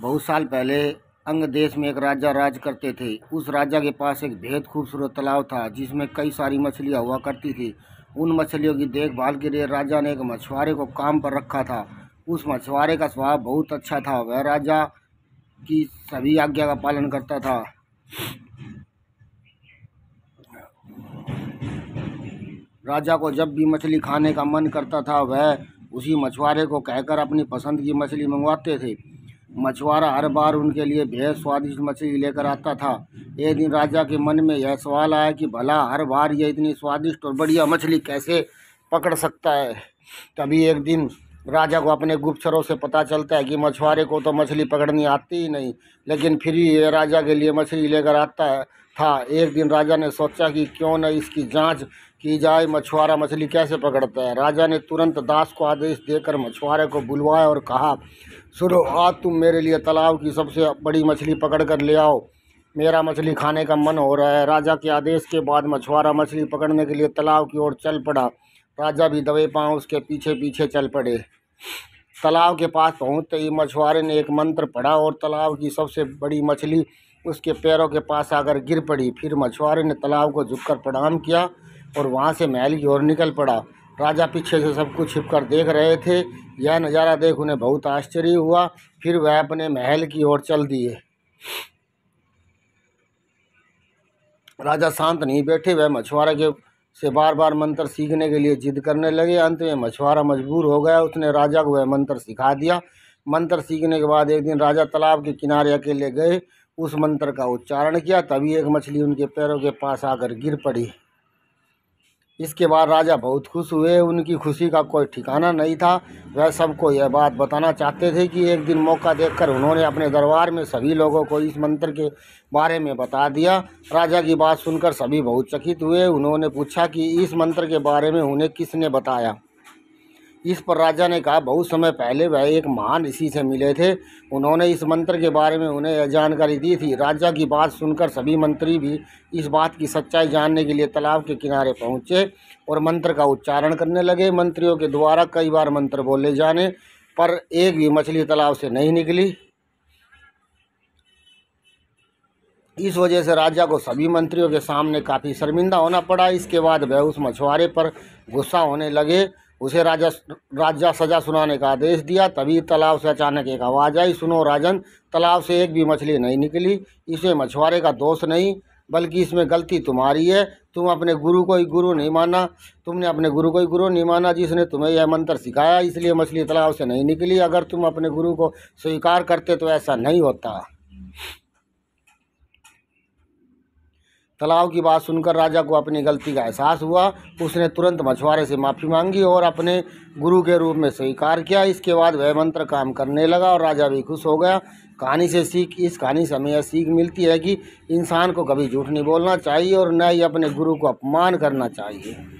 बहुत साल पहले अंग देश में एक राजा राज करते थे उस राजा के पास एक बेहद खूबसूरत तालाब था जिसमें कई सारी मछलियाँ हुआ करती थी उन मछलियों की देखभाल के लिए राजा ने एक मछुआरे को काम पर रखा था उस मछुआरे का स्वभाव बहुत अच्छा था वह राजा की सभी आज्ञा का पालन करता था राजा को जब भी मछली खाने का मन करता था वह उसी मछुआरे को कहकर अपनी पसंद की मछली मंगवाते थे मछुआरा हर बार उनके लिए बेहद स्वादिष्ट मछली लेकर आता था एक दिन राजा के मन में यह सवाल आया कि भला हर बार यह इतनी स्वादिष्ट और बढ़िया मछली कैसे पकड़ सकता है तभी एक दिन राजा को अपने गुप्तरों से पता चलता है कि मछुआरे को तो मछली पकड़नी आती ही नहीं लेकिन फिर भी ये राजा के लिए मछली लेकर आता है था एक दिन राजा ने सोचा कि क्यों न इसकी जांच की जाए मछुआरा मछली कैसे पकड़ता है राजा ने तुरंत दास को आदेश देकर मछुआरे को बुलवाया और कहा सुनो आज तुम मेरे लिए तालाब की सबसे बड़ी मछली पकड़ कर ले आओ मेरा मछली खाने का मन हो रहा है राजा के आदेश के बाद मछुआरा मछली पकड़ने के लिए तालाब की ओर चल पड़ा राजा भी दबे पाँव उसके पीछे पीछे चल पड़े तालाब के पास पहुँचते ही मछुआरे ने एक मंत्र पढ़ा और तालाब की सबसे बड़ी मछली उसके पैरों के पास आकर गिर पड़ी फिर मछुआरे ने तालाब को झुककर प्रणाम किया और वहाँ से महल की ओर निकल पड़ा राजा पीछे से सब कुछ छिप देख रहे थे यह नज़ारा देख उन्हें बहुत आश्चर्य हुआ फिर वह अपने महल की ओर चल दिए राजा शांत नहीं बैठे वह मछुआरे के से बार बार मंत्र सीखने के लिए जिद करने लगे अंत में मछुआरा मजबूर हो गया उसने राजा को वह मंत्र सिखा दिया मंत्र सीखने के बाद एक दिन राजा तालाब के किनारे अकेले गए उस मंत्र का उच्चारण किया तभी एक मछली उनके पैरों के पास आकर गिर पड़ी इसके बाद राजा बहुत खुश हुए उनकी खुशी का कोई ठिकाना नहीं था वह सबको यह बात बताना चाहते थे कि एक दिन मौका देखकर उन्होंने अपने दरबार में सभी लोगों को इस मंत्र के बारे में बता दिया राजा की बात सुनकर सभी बहुत चकित हुए उन्होंने पूछा कि इस मंत्र के बारे में उन्हें किसने बताया इस पर राजा ने कहा बहुत समय पहले वह एक महान ऋषि से मिले थे उन्होंने इस मंत्र के बारे में उन्हें यह जानकारी दी थी राजा की बात सुनकर सभी मंत्री भी इस बात की सच्चाई जानने के लिए तालाब के किनारे पहुँचे और मंत्र का उच्चारण करने लगे मंत्रियों के द्वारा कई बार मंत्र बोले जाने पर एक भी मछली तालाब से नहीं निकली इस वजह से राजा को सभी मंत्रियों के सामने काफ़ी शर्मिंदा होना पड़ा इसके बाद वह उस मछुआरे पर गुस्सा होने लगे उसे राजा राजा सजा सुनाने का आदेश दिया तभी तालाब से अचानक एक आवाज़ आई सुनो राजन तालाब से एक भी मछली नहीं निकली इसे मछुआरे का दोष नहीं बल्कि इसमें गलती तुम्हारी है तुम अपने गुरु को ही गुरु नहीं माना तुमने अपने गुरु को ही गुरु नहीं माना जिसने तुम्हें यह मंत्र सिखाया इसलिए मछली तालाब से नहीं निकली अगर तुम अपने गुरु को स्वीकार करते तो ऐसा नहीं होता तालाब की बात सुनकर राजा को अपनी गलती का एहसास हुआ उसने तुरंत मछुआरे से माफ़ी मांगी और अपने गुरु के रूप में स्वीकार किया इसके बाद वह मंत्र काम करने लगा और राजा भी खुश हो गया कहानी से सीख इस कहानी से हमें यह सीख मिलती है कि इंसान को कभी झूठ नहीं बोलना चाहिए और न ही अपने गुरु को अपमान करना चाहिए